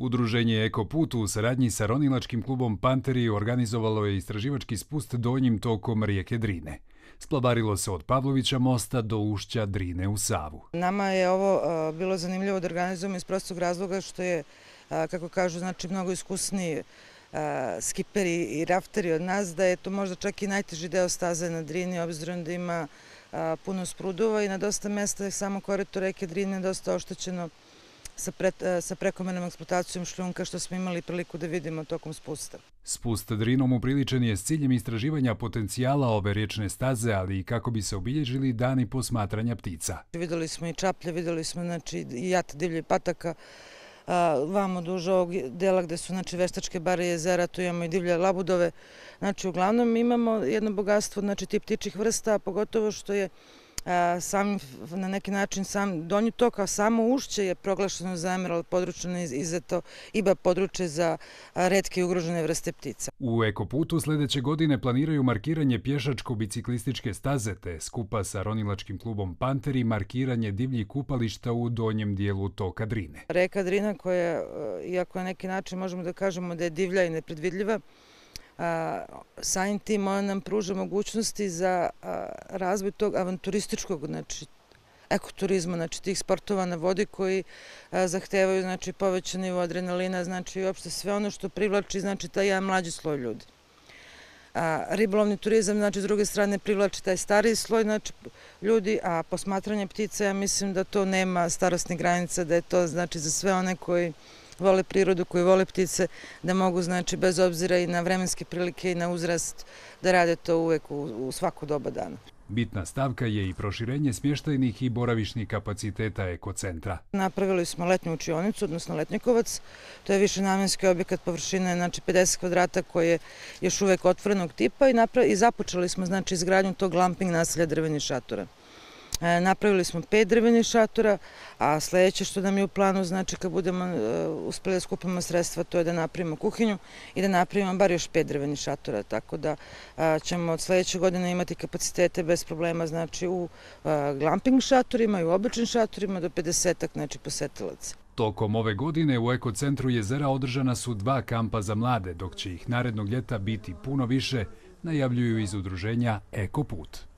Udruženje Ekoput u saradnji sa Ronilačkim klubom Panteri organizovalo je istraživački spust donjim tokom rijeke Drine. Splavarilo se od Pavlovića mosta do ušća Drine u Savu. Nama je ovo e, bilo zanimljivo da organizujemo iz prostog razloga što je, e, kako kažu, znači mnogo iskusni e, skiperi i rafteri od nas, da je to možda čak i najteži deo staze na Drini, obzirom da ima puno spruduva i na dosta mesta je samo koritu reke Drine dosta oštećeno sa e, prekomenom eksploatacijom šljunka što smo imali priliku da vidimo tokom spusta. Spust drinom upriličen je s ciljem istraživanja potencijala ove riječne staze, ali i kako bi se obilježili dani posmatranja ptica. Videli smo i čaplje, videli smo i znači, jata divlje pataka, vamo duže ovog dela gde su znači, veštačke bare jezera, tu imamo i divlje labudove. Znači, uglavnom imamo jedno bogatstvo, znači, tip tičih vrsta, pogotovo što je na neki način donju toka, samo ušće je proglašeno za emerald područje ono i za to iba područje za redke i ugrožene vrste ptica. U ekoputu sljedeće godine planiraju markiranje pješačko-biciklističke staze te skupa sa Ronilačkim klubom Panteri markiranje divljih kupališta u donjem dijelu toka Drine. Reka Drina koja, e, iako na neki način možemo da kažemo da je divlja i nepredvidljiva, Sajim tim ona nam pruža mogućnosti za razvoj tog avanturističkog znači, ekoturizma, znači tih sportova na vodi koji zahtevaju znači, povećan nivo adrenalina, znači i uopšte sve ono što privlači, znači taj jedan mlađi sloj ljudi. Ribolovni turizam, znači, s druge strane, privlači taj stariji sloj znači, ljudi, a posmatranje ptica, ja mislim da to nema starostnih granica, da je to, znači, za sve one koji vole prirodu, koji vole ptice, da mogu, znači, bez obzira i na vremenske prilike i na uzrast, da rade to uvek u svaku doba dana. Bitna stavka je i proširenje smještajnih i boravišnih kapaciteta ekocentra. Napravili smo letnju učionicu, odnosno letnjikovac. To je više namenski objekat površine, znači 50 kvadrata koji je još uvek otvorenog tipa i započeli smo znači, izgradnju tog glamping naselja drveni šatora. E, napravili smo pet drvenih šatora, a sljedeće što nam je u planu, znači kad budemo e, uspjeli da skupimo sredstva, to je da napravimo kuhinju i da napravimo bar još pet drvenih šatora, tako da e, ćemo od sljedeće godine imati kapacitete bez problema, znači u glamping šatorima i u običnim šatorima do 50-ak, znači posetilaca. Tokom ove godine u ekocentru jezera održana su dva kampa za mlade, dok će ih narednog ljeta biti puno više, najavljuju iz udruženja Ekoput.